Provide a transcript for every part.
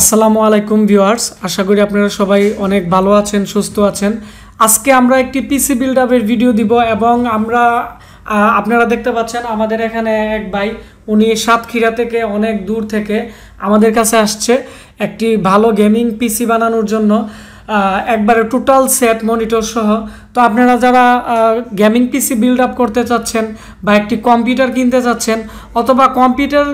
আসসালামু আলাইকুম ভিউয়ার্স আশা করি আপনারা সবাই অনেক ভালো আছেন সুস্থ আছেন আজকে আমরা একটি পিসি বিল্ড আপের ভিডিও দিব এবং আমরা আপনারা দেখতে পাচ্ছেন আমাদের এখানে এক ভাই উনি সাতক্ষীরা থেকে অনেক দূর থেকে আমাদের কাছে আসছে একটি ভালো গেমিং পিসি বানানোর জন্য একবারে টোটাল সেট মনিটর সহ তো আপনারা যারা গেমিং পিসি বিল্ড আপ করতে চাচ্ছেন বা একটি কম্পিউটার কিনতে চাচ্ছেন অথবা কম্পিউটার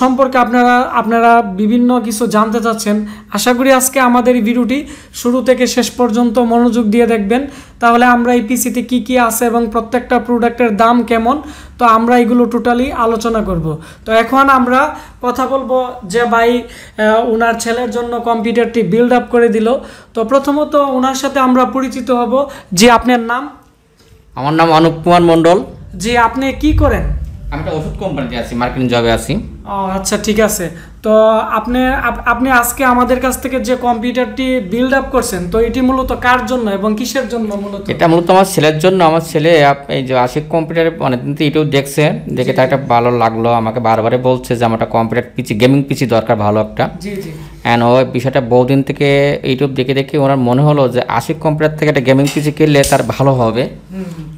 সম্পর্কে আপনারা আপনারা বিভিন্ন কিছু জানতে চাচ্ছেন আশা করি আজকে আমাদের এই ভিডিওটি শুরু থেকে শেষ পর্যন্ত মনোযোগ দিয়ে দেখবেন তাহলে আমরা এই পিসিতে কি কি আছে এবং প্রত্যেকটা প্রোডাক্টের দাম কেমন তো আমরা এগুলো টোটালি আলোচনা করব তো এখন আমরা কথা বলবো যে ভাই ওনার ছেলের জন্য কম্পিউটারটি বিল্ড আপ করে দিল তো প্রথমত ওনার সাথে আমরা পরিচিত হব যে আপনার নাম আমার নাম অনুপ কুমার মন্ডল যে আপনি কি করেন আমি একটা ওষুধ কোম্পানিতে আছি মার্কেটিং জবে আছি ও আচ্ছা ঠিক আছে তো আপনি আপনি আজকে আমাদের কাছ থেকে যে কম্পিউটারটি বিল্ড আপ করছেন তো এটি মূলত কার জন্য এবং কিসের জন্য মূলত এটা মূলত আমার ছেলের জন্য আমার ছেলে এই যে আশিক কম্পিউটারে মানে অনেক দিন ইউটিউব দেখছে দেখে তার একটা ভালো লাগলো আমাকে বারবারে বলছে যে আমার একটা কম্পিউটার পিছি গেমিং পিছি দরকার ভালো একটা জি জি অ্যান্ড ওই বিষয়টা বহুদিন থেকে ইউটিউব দেখে দেখে ওনার মনে হলো যে আশিক কম্পিউটার থেকে একটা গেমিং পিসি কিনলে তার ভালো হবে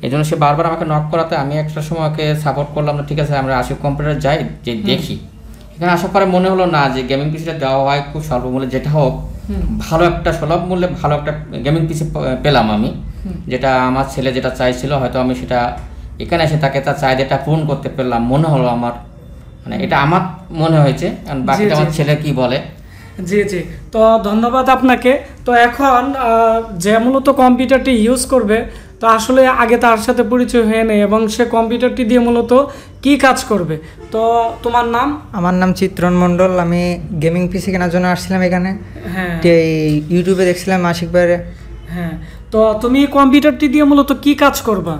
এই জন্য সে বারবার আমাকে নক করাতে আমি একটা সময়কে সাপোর্ট করলাম না ঠিক আছে আমরা আশিক কম্পিউটার যাই যে দেখি এখানে আসার পরে মনে হলো না যে গেমিং পিসিটা দেওয়া হয় খুব স্বল্প মূল্যে যেটা হোক ভালো একটা সুলভ মূল্যে ভালো একটা গেমিং পিসি পেলাম আমি যেটা আমার ছেলে যেটা চাইছিল হয়তো আমি সেটা এখানে এসে তাকে তার চাহিদাটা পূরণ করতে পারলাম মনে হলো আমার মানে এটা আমার মনে হয়েছে কারণ বাকিটা আমার ছেলে কি বলে জি জি তো ধন্যবাদ আপনাকে তো এখন যে মূলত কম্পিউটারটি ইউজ করবে তো আসলে আগে তার সাথে পরিচয় হয়ে নেই এবং সে কম্পিউটারটি দিয়ে মূলত কি কাজ করবে তো তোমার নাম আমার নাম চিত্রন মণ্ডল আমি গেমিং পিসি কেনার জন্য আসছিলাম এখানে হ্যাঁ ইউটিউবে দেখছিলাম মাসিকবারে হ্যাঁ তো তুমি কম্পিউটারটি দিয়ে মূলত কি কাজ করবা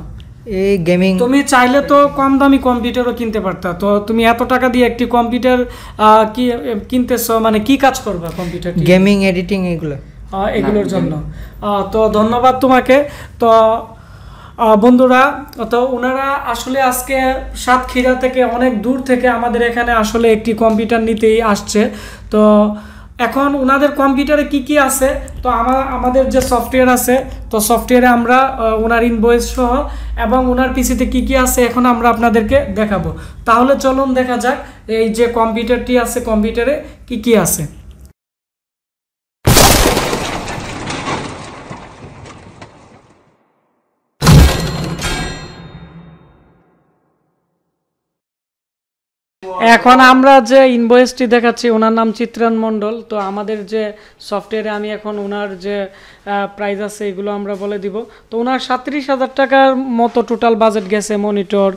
এই গেমিং তুমি চাইলে তো কম দামি কম্পিউটারও কিনতে পারতা তো তুমি এত টাকা দিয়ে একটি কম্পিউটার কি কিনতেছো মানে কি কাজ করবা কম্পিউটার গেমিং এডিটিং এগুলো এগুলোর জন্য তো ধন্যবাদ তোমাকে তো বন্ধুরা তো ওনারা আসলে আজকে সাতক্ষীরা থেকে অনেক দূর থেকে আমাদের এখানে আসলে একটি কম্পিউটার নিতেই আসছে তো এখন ওনাদের কম্পিউটারে কি কি আছে তো আমাদের যে সফটওয়্যার আছে তো সফটওয়্যারে আমরা ওনার ইনভয়েস সহ এবং ওনার পিসিতে কি কি আছে এখন আমরা আপনাদেরকে দেখাবো তাহলে চলুন দেখা যাক এই যে কম্পিউটারটি আছে কম্পিউটারে কি কি আছে এখন আমরা যে ইনভয়েসটি দেখাচ্ছি ওনার নাম চিত্রান মণ্ডল তো আমাদের যে সফটওয়্যারে আমি এখন ওনার যে প্রাইস আছে এগুলো আমরা বলে দিব তো ওনার সাঁত্রিশ হাজার টাকার মতো টোটাল বাজেট গেছে মনিটর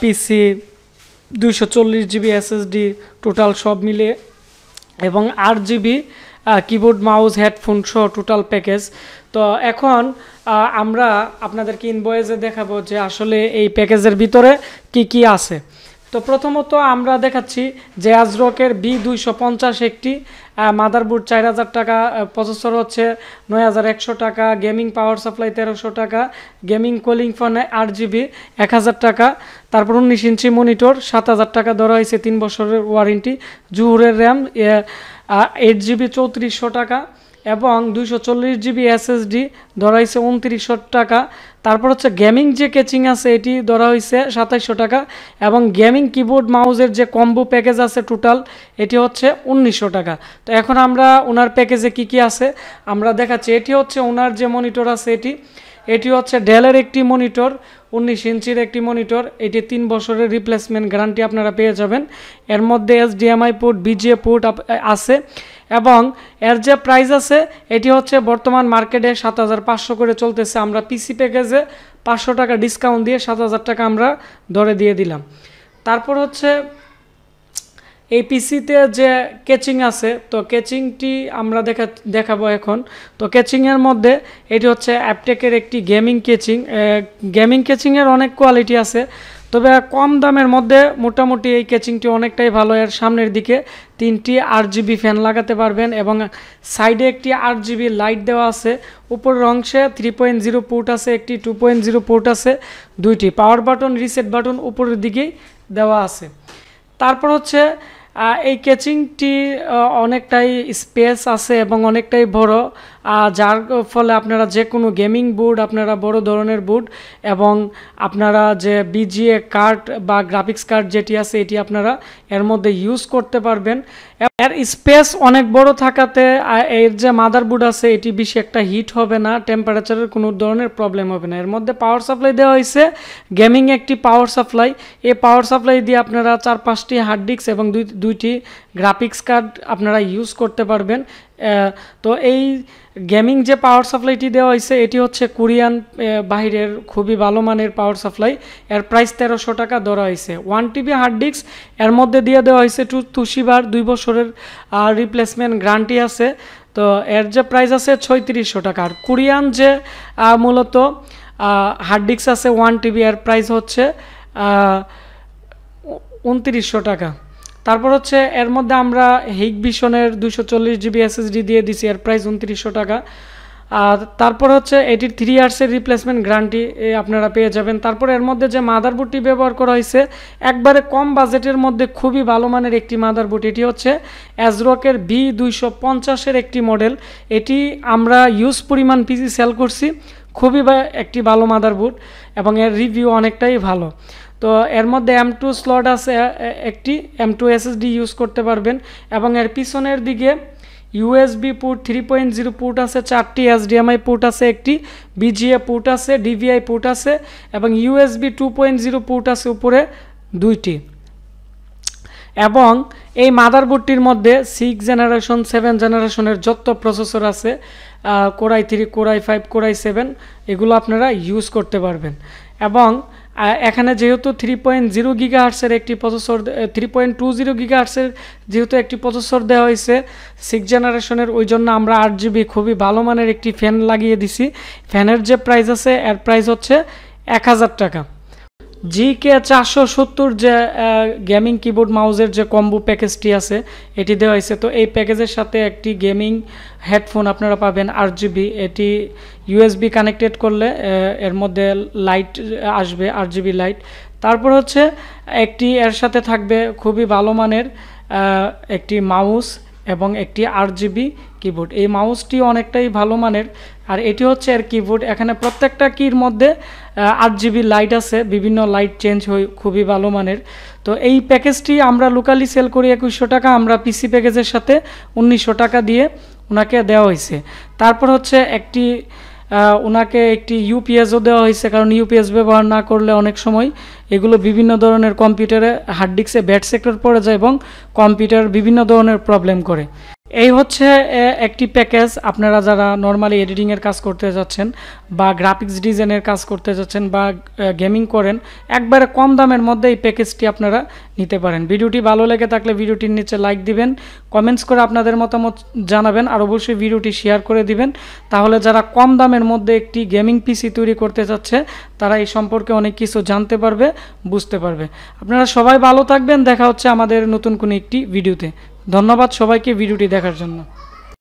পিসি দুইশো চল্লিশ জিবি এসএসডি টোটাল সব মিলে এবং আট জিবি কিবোর্ড মাউস হেডফোন সহ টোটাল প্যাকেজ তো এখন আমরা আপনাদেরকে ইনভয়েসে দেখাবো যে আসলে এই প্যাকেজের ভিতরে কি কি আছে তো প্রথমত আমরা দেখাচ্ছি যে আজরকের বি দুইশো পঞ্চাশ একটি মাদারবোর্ড চার হাজার টাকা প্রসেসর হচ্ছে নয় হাজার একশো টাকা গেমিং পাওয়ার সাপ্লাই তেরোশো টাকা গেমিং কুলিং ফোনে আট জিবি এক হাজার টাকা তারপর উনিশ ইঞ্চি মনিটর সাত হাজার টাকা ধরা হয়েছে তিন বছরের ওয়ারেন্টি জুহুরের র্যাম এইট জিবি চৌত্রিশশো টাকা এবং দুইশো চল্লিশ জিবি এসএসডি ধরা হয়েছে উনত্রিশশো টাকা তারপর হচ্ছে গেমিং যে কেচিং আছে এটি ধরা হয়েছে সাতাইশশো টাকা এবং গেমিং কিবোর্ড মাউজের যে কম্বো প্যাকেজ আছে টোটাল এটি হচ্ছে উনিশশো টাকা তো এখন আমরা ওনার প্যাকেজে কি কি আছে আমরা দেখাচ্ছি এটি হচ্ছে ওনার যে মনিটর আছে এটি এটি হচ্ছে ডেলের একটি মনিটর উনিশ ইঞ্চির একটি মনিটর এটি তিন বছরের রিপ্লেসমেন্ট গ্যারান্টি আপনারা পেয়ে যাবেন এর মধ্যে HDMI port VGA port আছে এবং এর যে প্রাইস আছে এটি হচ্ছে বর্তমান মার্কেটে সাত হাজার পাঁচশো করে চলতেছে আমরা পিসি প্যাকেজে পাঁচশো টাকা ডিসকাউন্ট দিয়ে সাত হাজার টাকা আমরা ধরে দিয়ে দিলাম তারপর হচ্ছে এই পিসিতে যে কেচিং আছে তো কেচিংটি আমরা দেখা দেখাবো এখন তো কেচিংয়ের মধ্যে এটি হচ্ছে অ্যাপটেকের একটি গেমিং কেচিং গেমিং কেচিংয়ের অনেক কোয়ালিটি আছে তবে কম দামের মধ্যে মোটামুটি এই ক্যাচিংটি অনেকটাই ভালো এর সামনের দিকে তিনটি আট জিবি ফ্যান লাগাতে পারবেন এবং সাইডে একটি আট জিবি লাইট দেওয়া আছে উপরের অংশে থ্রি পয়েন্ট জিরো পোর্ট আছে একটি টু পয়েন্ট জিরো পোর্ট আছে দুইটি পাওয়ার বাটন রিসেট বাটন উপরের দিকেই দেওয়া আছে তারপর হচ্ছে এই ক্যাচিংটি অনেকটাই স্পেস আছে এবং অনেকটাই বড় যার ফলে আপনারা যে কোনো গেমিং বোর্ড আপনারা বড় ধরনের বোর্ড এবং আপনারা যে বিজিএ কার্ড বা গ্রাফিক্স কার্ড যেটি আছে এটি আপনারা এর মধ্যে ইউজ করতে পারবেন এর স্পেস অনেক বড় থাকাতে এর যে মাদারবোর্ড আছে এটি বেশি একটা হিট হবে না টেম্পারেচারের কোনো ধরনের প্রবলেম হবে না এর মধ্যে পাওয়ার সাপ্লাই দেওয়া হয়েছে গেমিং একটি পাওয়ার সাপ্লাই এই পাওয়ার সাপ্লাই দিয়ে আপনারা চার পাঁচটি হার্ড ডিস্ক এবং দুই দুইটি গ্রাফিক্স কার্ড আপনারা ইউজ করতে পারবেন তো এই গেমিং যে পাওয়ার সাপ্লাইটি দেওয়া হয়েছে এটি হচ্ছে কোরিয়ান বাহিরের খুবই ভালো মানের পাওয়ার সাপ্লাই এর প্রাইস তেরোশো টাকা ধরা হয়েছে ওয়ান টিবি হার্ড ডিস্ক এর মধ্যে দিয়ে দেওয়া হয়েছে টু তুষিবার দুই বছরের রিপ্লেসমেন্ট গ্যারান্টি আছে তো এর যে প্রাইস আছে ছয়ত্রিশশো টাকার কোরিয়ান যে মূলত হার্ড ডিস্ক আছে ওয়ান টিবি এর প্রাইস হচ্ছে উনত্রিশশো টাকা তারপর হচ্ছে এর মধ্যে আমরা হিগ ভিশনের দুশো চল্লিশ জিবি এসএসডি দিয়ে দিছি এর প্রাইস উনত্রিশশো টাকা আর তারপর হচ্ছে এটির থ্রি ইয়ার্সের রিপ্লেসমেন্ট গ্যারান্টি আপনারা পেয়ে যাবেন তারপর এর মধ্যে যে মাদারবোর্ডটি ব্যবহার করা হয়েছে একবারে কম বাজেটের মধ্যে খুবই ভালো মানের একটি মাদারবোর্ড এটি হচ্ছে অ্যাজরকের বি দুইশো পঞ্চাশের একটি মডেল এটি আমরা ইউজ পরিমাণ পিসি সেল করছি খুবই একটি ভালো মাদারবোর্ড এবং এর রিভিউ অনেকটাই ভালো তো এর মধ্যে এম টু স্লট আছে একটি এম টু এসএসডি ইউজ করতে পারবেন এবং এর পিছনের দিকে USB port three point zero port আছে চারটি এসডিএমআই পোর্ট আছে একটি বিজিএ পোর্ট আছে ডিভিআই পোর্ট আছে এবং USB two point zero port আছে উপরে দুইটি এবং এই মাদারবোর্ডটির মধ্যে সিক্স জেনারেশন সেভেন জেনারেশনের যত প্রসেসর আছে Core i three Core i five Core i seven এগুলো আপনারা ইউজ করতে পারবেন এবং এখানে যেহেতু থ্রি পয়েন্ট জিরো হার্সের একটি processor three point two zero হার্সের যেহেতু একটি প্রসেসর দেওয়া হয়েছে সিক্স জেনারেশনের ওই জন্য আমরা আট জিবি খুবই ভালো মানের একটি ফ্যান লাগিয়ে দিছি ফ্যানের যে প্রাইস আছে এর প্রাইস হচ্ছে এক হাজার টাকা জি কে চারশো সত্তর যে গেমিং কিবোর্ড মাউজের যে কম্বো প্যাকেজটি আছে এটি দেওয়া হয়েছে তো এই প্যাকেজের সাথে একটি গেমিং হেডফোন আপনারা পাবেন আর জিবি এটি ইউএসবি কানেক্টেড করলে এর মধ্যে লাইট আসবে আর জিবি লাইট তারপর হচ্ছে একটি এর সাথে থাকবে খুবই ভালো মানের একটি মাউস এবং একটি আর জিবি কিবোর্ড এই মাউসটি অনেকটাই ভালো মানের আর এটি হচ্ছে এর কিবোর্ড এখানে প্রত্যেকটা কির মধ্যে আট জিবি লাইট আছে বিভিন্ন লাইট চেঞ্জ হই খুবই ভালো মানের তো এই প্যাকেজটি আমরা লোকালি সেল করি একুশশো টাকা আমরা পিসি প্যাকেজের সাথে উনিশশো টাকা দিয়ে ওনাকে দেওয়া হয়েছে তারপর হচ্ছে একটি ওনাকে একটি ইউপিএসও দেওয়া হয়েছে কারণ ইউপিএস ব্যবহার না করলে অনেক সময় এগুলো বিভিন্ন ধরনের কম্পিউটারে হার্ড ডিস্কে ব্যাড সেক্টর পড়ে যায় এবং কম্পিউটার বিভিন্ন ধরনের প্রবলেম করে এই হচ্ছে একটি প্যাকেজ আপনারা যারা নর্মালি এডিটিংয়ের কাজ করতে যাচ্ছেন বা গ্রাফিক্স ডিজাইনের কাজ করতে যাচ্ছেন বা গেমিং করেন একবারে কম দামের মধ্যে এই প্যাকেজটি আপনারা নিতে পারেন ভিডিওটি ভালো লেগে থাকলে ভিডিওটির নিচে লাইক দিবেন কমেন্টস করে আপনাদের মতামত জানাবেন আর অবশ্যই ভিডিওটি শেয়ার করে দিবেন তাহলে যারা কম দামের মধ্যে একটি গেমিং পিসি তৈরি করতে যাচ্ছে তারা এই সম্পর্কে অনেক কিছু জানতে পারবে বুঝতে পারবে আপনারা সবাই ভালো থাকবেন দেখা হচ্ছে আমাদের নতুন কোনো একটি ভিডিওতে ধন্যবাদ সবাইকে ভিডিওটি দেখার জন্য